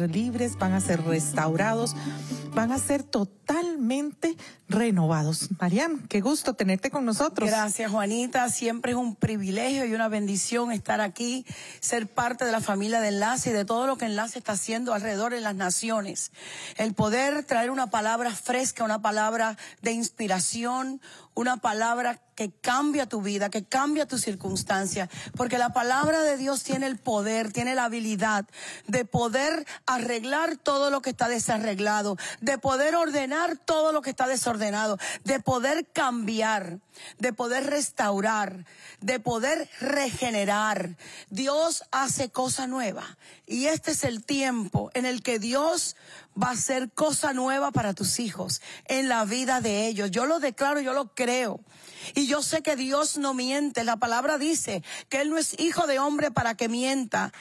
libres, van a ser restaurados, van a ser totalmente renovados. Marian, qué gusto tenerte con nosotros. Gracias, Juanita. Siempre es un privilegio y una bendición estar aquí, ser parte de la familia de Enlace y de todo lo que Enlace está haciendo alrededor en las naciones. El poder traer una palabra fresca, una palabra de inspiración, una palabra que cambia tu vida, que cambia tu circunstancia, porque la palabra de Dios tiene el poder, tiene la habilidad de poder arreglar todo lo que está desarreglado, de poder ordenar todo lo que está desordenado, de poder cambiar, de poder restaurar, de poder regenerar. Dios hace cosa nueva y este es el tiempo en el que Dios va a ser cosa nueva para tus hijos en la vida de ellos. Yo lo declaro, yo lo creo. Y yo sé que Dios no miente. La palabra dice que Él no es hijo de hombre para que mienta.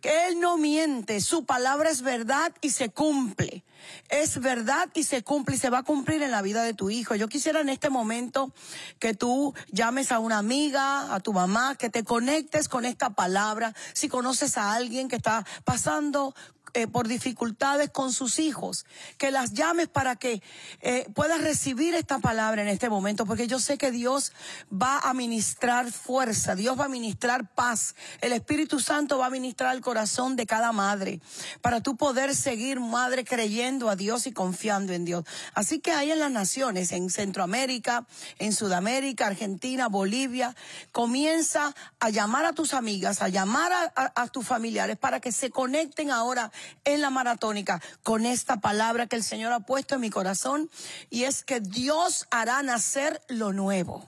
Que Él no miente. Su palabra es verdad y se cumple. Es verdad y se cumple y se va a cumplir en la vida de tu hijo. Yo quisiera en este momento que tú llames a una amiga, a tu mamá, que te conectes con esta palabra. Si conoces a alguien que está pasando eh, por dificultades con sus hijos, que las llames para que eh, puedas recibir esta palabra en este momento, porque yo sé que Dios va a ministrar fuerza, Dios va a ministrar paz, el Espíritu Santo va a ministrar el corazón de cada madre, para tú poder seguir, madre, creyendo a Dios y confiando en Dios. Así que ahí en las naciones, en Centroamérica, en Sudamérica, Argentina, Bolivia, comienza a llamar a tus amigas, a llamar a tus familiares para que se conecten ahora en la maratónica con esta palabra que el Señor ha puesto en mi corazón y es que Dios hará nacer lo nuevo.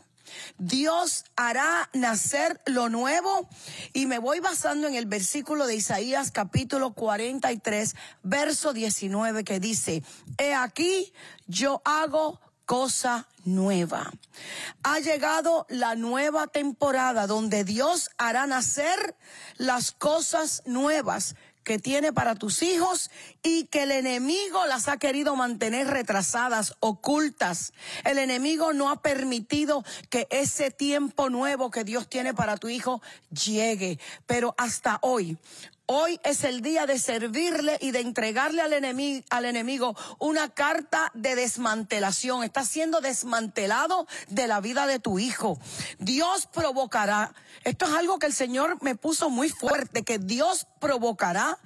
Dios hará nacer lo nuevo. Y me voy basando en el versículo de Isaías capítulo 43, verso 19, que dice, He aquí, yo hago cosa nueva. Ha llegado la nueva temporada donde Dios hará nacer las cosas nuevas que tiene para tus hijos y que el enemigo las ha querido mantener retrasadas, ocultas. El enemigo no ha permitido que ese tiempo nuevo que Dios tiene para tu hijo llegue. Pero hasta hoy Hoy es el día de servirle y de entregarle al, enemigo, una carta de desmantelación. Está siendo desmantelado de la vida de tu hijo. Dios provocará. Esto es algo que el Señor me puso muy fuerte, que Dios provocará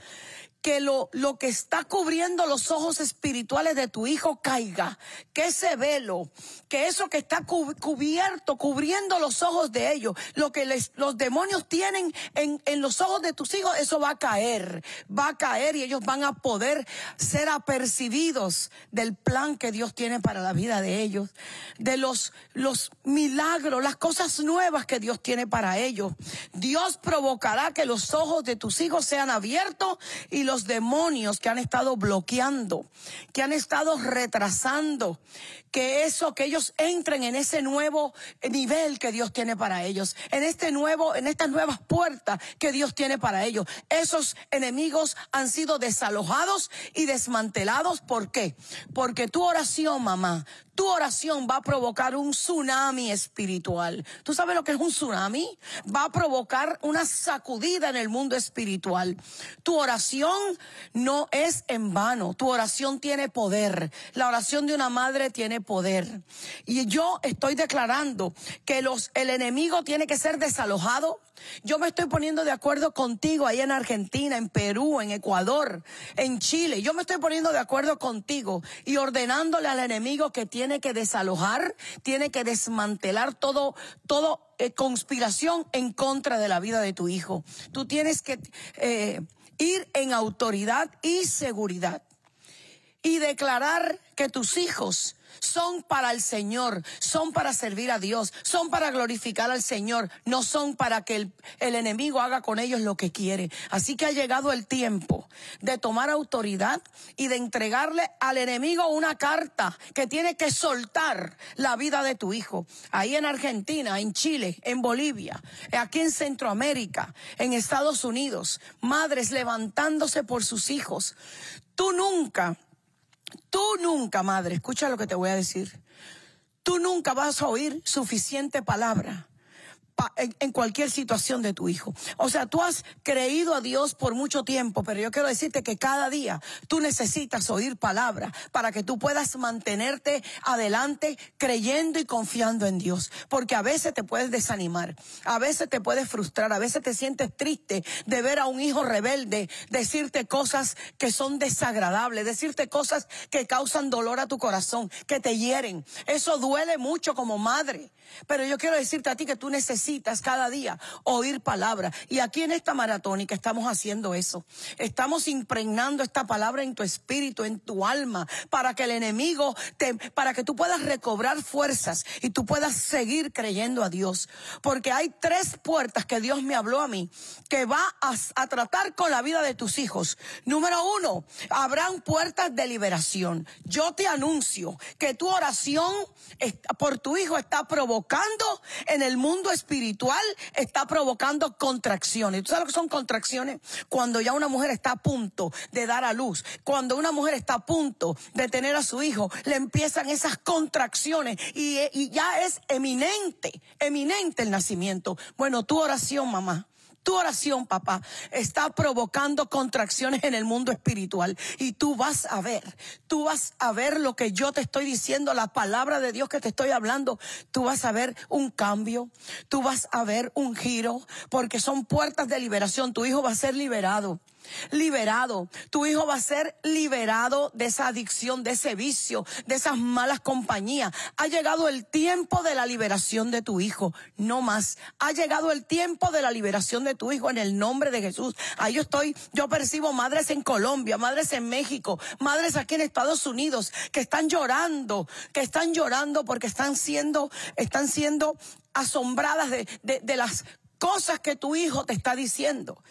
que lo, que está cubriendo los ojos espirituales de tu hijo caiga, que ese velo, que eso que está cubierto, cubriendo los ojos de ellos, lo que los demonios tienen en, en los ojos de tus hijos, eso va a caer, va a caer y ellos van a poder ser apercibidos del plan que Dios tiene para la vida de ellos, de los, los milagros, las cosas nuevas que Dios tiene para ellos. Dios provocará que los ojos de tus hijos sean abiertos y los los demonios que han estado bloqueando, que han estado retrasando, que eso, que ellos entren en ese nuevo nivel que Dios tiene para ellos, en este nuevo, en estas nuevas puertas que Dios tiene para ellos. Esos enemigos han sido desalojados y desmantelados. ¿Por qué? Porque tu oración, mamá, tu oración va a provocar un tsunami espiritual. ¿Tú sabes lo que es un tsunami? Va a provocar una sacudida en el mundo espiritual. Tu oración no es en vano, tu oración tiene poder. La oración de una madre tiene poder. Y yo estoy declarando que el enemigo tiene que ser desalojado. Yo me estoy poniendo de acuerdo contigo ahí en Argentina, en Perú, en Ecuador, en Chile. Yo me estoy poniendo de acuerdo contigo y ordenándole al enemigo que tiene tiene que desalojar, tiene que desmantelar todo, todo eh, conspiración en contra de la vida de tu hijo. Tú tienes que eh, ir en autoridad y seguridad y declarar que tus hijos son para el Señor, son para servir a Dios, son para glorificar al Señor, no son para que el, enemigo haga con ellos lo que quiere. Así que ha llegado el tiempo de tomar autoridad y de entregarle al enemigo una carta que tiene que soltar la vida de tu hijo. Ahí en Argentina, en Chile, en Bolivia, aquí en Centroamérica, en Estados Unidos, madres levantándose por sus hijos. Tú nunca Tú nunca, madre, escucha lo que te voy a decir. Tú nunca vas a oír suficiente palabra en, cualquier situación de tu hijo. O sea, tú has creído a Dios por mucho tiempo, pero yo quiero decirte que cada día tú necesitas oír palabras para que tú puedas mantenerte adelante creyendo y confiando en Dios. Porque a veces te puedes desanimar, a veces te puedes frustrar, a veces te sientes triste de ver a un hijo rebelde decirte cosas que son desagradables, decirte cosas que causan dolor a tu corazón, que te hieren. Eso duele mucho como madre. Pero yo quiero decirte a ti que tú necesitas cada día oír palabra. Y aquí en esta maratónica estamos haciendo eso. Estamos impregnando esta palabra en tu espíritu, en tu alma, para que el enemigo te, para que tú puedas recobrar fuerzas y tú puedas seguir creyendo a Dios. Porque hay tres puertas que Dios me habló a mí que va a, a tratar con la vida de tus hijos. Número uno, habrán puertas de liberación. Yo te anuncio que tu oración por tu hijo está provocando en el mundo espiritual espiritual está provocando contracciones. ¿Tú sabes lo que son contracciones? Cuando ya una mujer está a punto de dar a luz, cuando una mujer está a punto de tener a su hijo, le empiezan esas contracciones y, eh, y ya es eminente, eminente el nacimiento. Bueno, tu oración, mamá, tu oración, papá, está provocando contracciones en el mundo espiritual. Y tú vas a ver, tú vas a ver lo que yo te estoy diciendo, la palabra de Dios que te estoy hablando. Tú vas a ver un cambio, tú vas a ver un giro, porque son puertas de liberación. Tu hijo va a ser liberado liberado. Tu hijo va a ser liberado de esa adicción, de ese vicio, de esas malas compañías. Ha llegado el tiempo de la liberación de tu hijo, no más. Ha llegado el tiempo de la liberación de tu hijo en el nombre de Jesús. Ahí yo estoy, yo percibo madres en Colombia, madres en México, madres aquí en Estados Unidos que están llorando, que están llorando porque están siendo, están siendo asombradas de, de las cosas que tu hijo te está diciendo.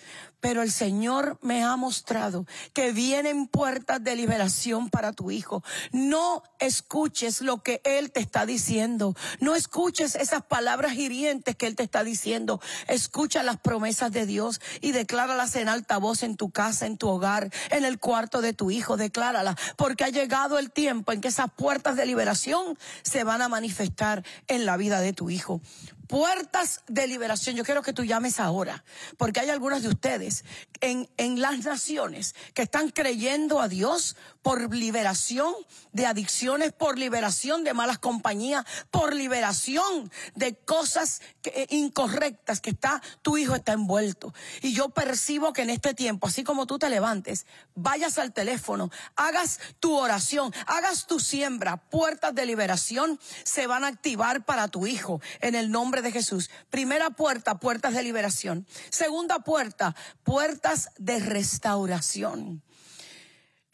Pero el Señor me ha mostrado que vienen puertas de liberación para tu hijo. No escuches lo que Él te está diciendo. No escuches esas palabras hirientes que Él te está diciendo. Escucha las promesas de Dios y decláralas en alta voz en tu casa, en tu hogar, en el cuarto de tu hijo. Decláralas porque ha llegado el tiempo en que esas puertas de liberación se van a manifestar en la vida de tu hijo puertas de liberación. Yo quiero que tú llames ahora, porque hay algunas de ustedes en, en las naciones que están creyendo a Dios por liberación de adicciones, por liberación de malas compañías, por liberación de cosas eh, incorrectas que está, tu hijo está envuelto. Y yo percibo que en este tiempo, así como tú te levantes, vayas al teléfono, hagas tu oración, hagas tu siembra, puertas de liberación se van a activar para tu hijo en el nombre de Jesús. Primera puerta, puertas de liberación. Segunda puerta, puertas de restauración.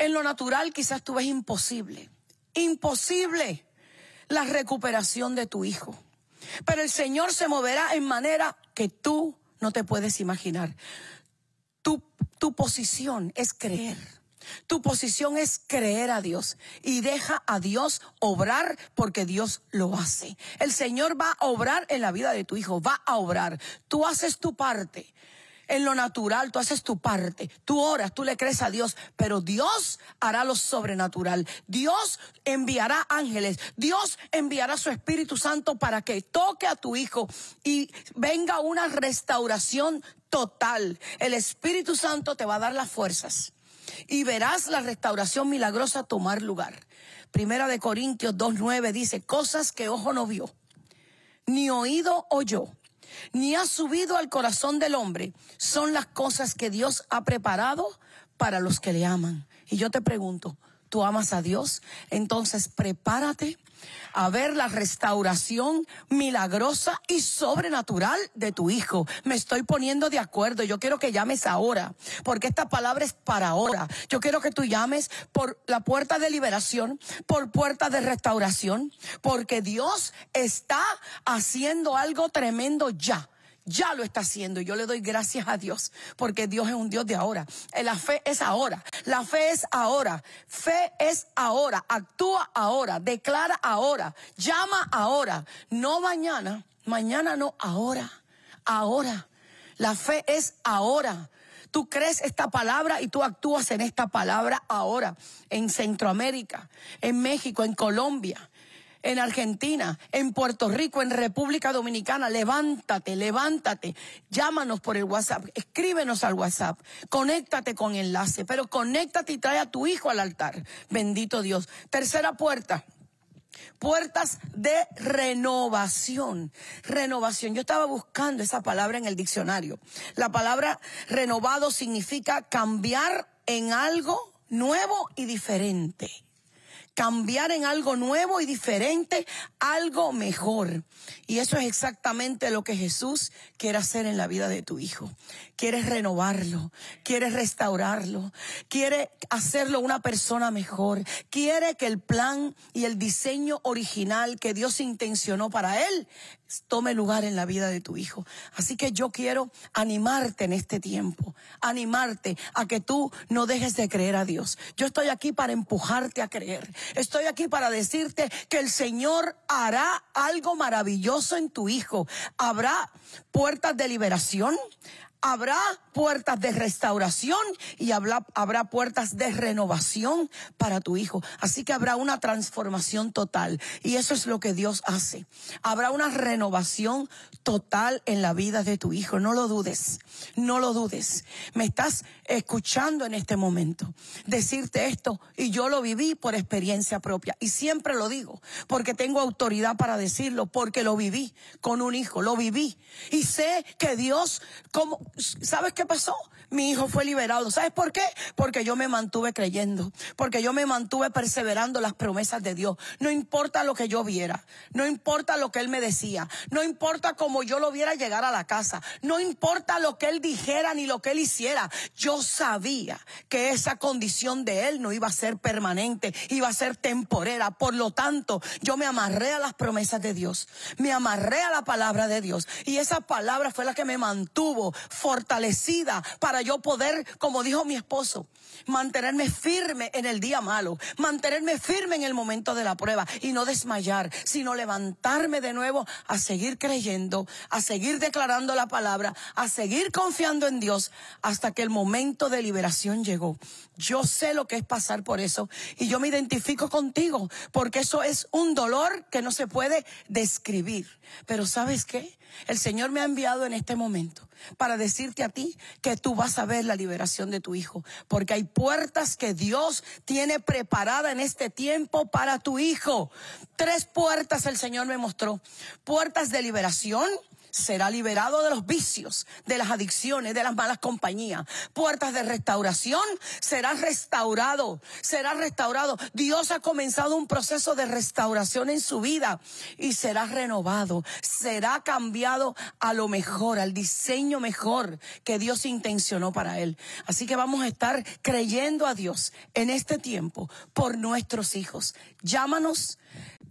En lo natural quizás tú ves imposible, imposible la recuperación de tu hijo. Pero el Señor se moverá en manera que tú no te puedes imaginar. Tu, tu posición es creer. Tu posición es creer a Dios y deja a Dios obrar porque Dios lo hace. El Señor va a obrar en la vida de tu hijo, va a obrar. Tú haces tu parte, en lo natural, tú haces tu parte, tú oras, tú le crees a Dios, pero Dios hará lo sobrenatural. Dios enviará ángeles, Dios enviará su Espíritu Santo para que toque a tu hijo y venga una restauración total. El Espíritu Santo te va a dar las fuerzas y verás la restauración milagrosa tomar lugar. Primera de Corintios 2.9 dice, cosas que ojo no vio, ni oído oyó, ni ha subido al corazón del hombre, son las cosas que Dios ha preparado para los que le aman. Y yo te pregunto, tú amas a Dios, entonces prepárate a ver la restauración milagrosa y sobrenatural de tu hijo. Me estoy poniendo de acuerdo. Yo quiero que llames ahora, porque esta palabra es para ahora. Yo quiero que tú llames por la puerta de liberación, por puerta de restauración, porque Dios está haciendo algo tremendo ya ya lo está haciendo. Y yo le doy gracias a Dios, porque Dios es un Dios de ahora. Eh, la fe es ahora. La fe es ahora. Fe es ahora. Actúa ahora. Declara ahora. Llama ahora. No mañana. Mañana no. Ahora. Ahora. La fe es ahora. Tú crees esta palabra y tú actúas en esta palabra ahora, en Centroamérica, en México, en Colombia, en Argentina, en Puerto Rico, en República Dominicana. Levántate, levántate. Llámanos por el WhatsApp, escríbenos al WhatsApp, conéctate con enlace, pero conéctate y trae a tu hijo al altar. Bendito Dios. Tercera puerta. Puertas de renovación. Renovación. Yo estaba buscando esa palabra en el diccionario. La palabra renovado significa cambiar en algo nuevo y diferente cambiar en algo nuevo y diferente, algo mejor. Y eso es exactamente lo que Jesús quiere hacer en la vida de tu hijo. quiere renovarlo, quiere restaurarlo, quiere hacerlo una persona mejor, quiere que el plan y el diseño original que Dios intencionó para él tome lugar en la vida de tu hijo. Así que yo quiero animarte en este tiempo, animarte a que tú no dejes de creer a Dios. Yo estoy aquí para empujarte a creer. Estoy aquí para decirte que el Señor hará algo maravilloso en tu hijo. Habrá puertas de liberación, habrá puertas de restauración y habrá, habrá, puertas de renovación para tu hijo. Así que habrá una transformación total y eso es lo que Dios hace. Habrá una renovación total en la vida de tu hijo. No lo dudes, no lo dudes. Me estás escuchando en este momento decirte esto y yo lo viví por experiencia propia y siempre lo digo porque tengo autoridad para decirlo, porque lo viví con un hijo, lo viví y sé que Dios como ¿sabes qué pasó? Mi hijo fue liberado. ¿Sabes por qué? Porque yo me mantuve creyendo, porque yo me mantuve perseverando las promesas de Dios. No importa lo que yo viera, no importa lo que él me decía, no importa cómo yo lo viera llegar a la casa, no importa lo que él dijera ni lo que él hiciera. Yo sabía que esa condición de él no iba a ser permanente, iba a ser temporera. Por lo tanto, yo me amarré a las promesas de Dios, me amarré a la palabra de Dios y esa palabra fue la que me mantuvo fortalecida para yo poder, como dijo mi esposo, mantenerme firme en el día malo, mantenerme firme en el momento de la prueba y no desmayar, sino levantarme de nuevo a seguir creyendo, a seguir declarando la palabra, a seguir confiando en Dios hasta que el momento de liberación llegó. Yo sé lo que es pasar por eso y yo me identifico contigo porque eso es un dolor que no se puede describir. Pero ¿sabes qué? El Señor me ha enviado en este momento para decirte a ti que tú vas a ver la liberación de tu hijo, porque hay puertas que Dios tiene preparada en este tiempo para tu hijo. Tres puertas el Señor me mostró. Puertas de liberación, será liberado de los vicios, de las adicciones, de las malas compañías. Puertas de restauración será restaurado, será restaurado. Dios ha comenzado un proceso de restauración en su vida y será renovado, será cambiado a lo mejor, al diseño mejor que Dios intencionó para él. Así que vamos a estar creyendo a Dios en este tiempo por nuestros hijos. Llámanos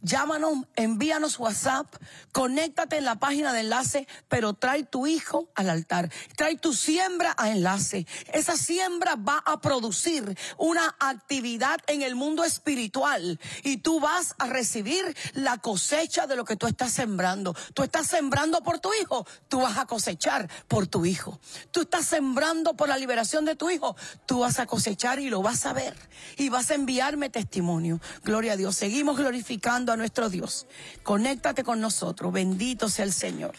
Llámanos, envíanos WhatsApp, conéctate en la página de enlace, pero trae tu hijo al altar, trae tu siembra a enlace. Esa siembra va a producir una actividad en el mundo espiritual y tú vas a recibir la cosecha de lo que tú estás sembrando. Tú estás sembrando por tu hijo, tú vas a cosechar por tu hijo. Tú estás sembrando por la liberación de tu hijo, tú vas a cosechar y lo vas a ver y vas a enviarme testimonio. Gloria a Dios, seguimos glorificando a nuestro Dios. Conéctate con nosotros. Bendito sea el Señor.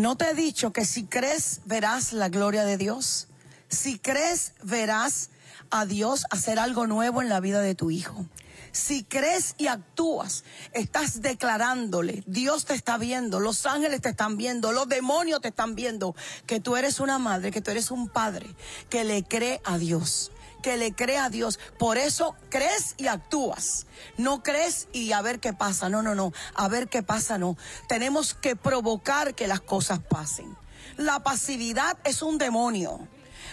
¿No te he dicho que si crees verás la gloria de Dios? Si crees verás a Dios hacer algo nuevo en la vida de tu hijo. Si crees y actúas, estás declarándole, Dios te está viendo, los ángeles te están viendo, los demonios te están viendo, que tú eres una madre, que tú eres un padre, que le cree a Dios que le crea a Dios. Por eso crees y actúas. No crees y a ver qué pasa. No, no, no. A ver qué pasa, no. Tenemos que provocar que las cosas pasen. La pasividad es un demonio.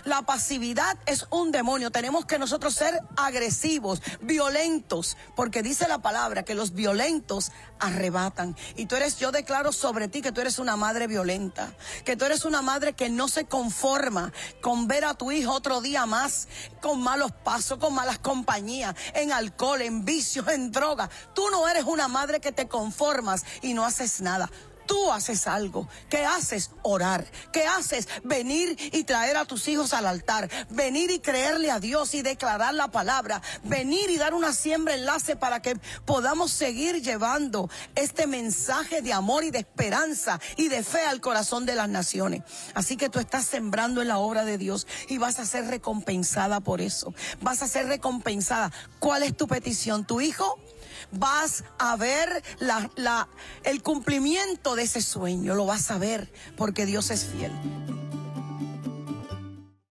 La pasividad es un demonio. Tenemos que nosotros ser agresivos, violentos, porque dice la palabra que los violentos arrebatan. Y tú eres, yo declaro sobre ti que tú eres una madre violenta, que tú eres una madre que no se conforma con ver a tu hijo otro día más con malos pasos, con malas compañías, en alcohol, en vicios, en drogas. Tú no eres una madre que te conformas y no haces nada tú haces algo, que haces orar, que haces venir y traer a tus hijos al altar, venir y creerle a Dios y declarar la palabra, venir y dar una siembra enlace para que podamos seguir llevando este mensaje de amor y de esperanza y de fe al corazón de las naciones. Así que tú estás sembrando en la obra de Dios y vas a ser recompensada por eso. Vas a ser recompensada. ¿Cuál es tu petición? ¿Tu hijo? vas a ver el cumplimiento de ese sueño, lo vas a ver, porque Dios es fiel.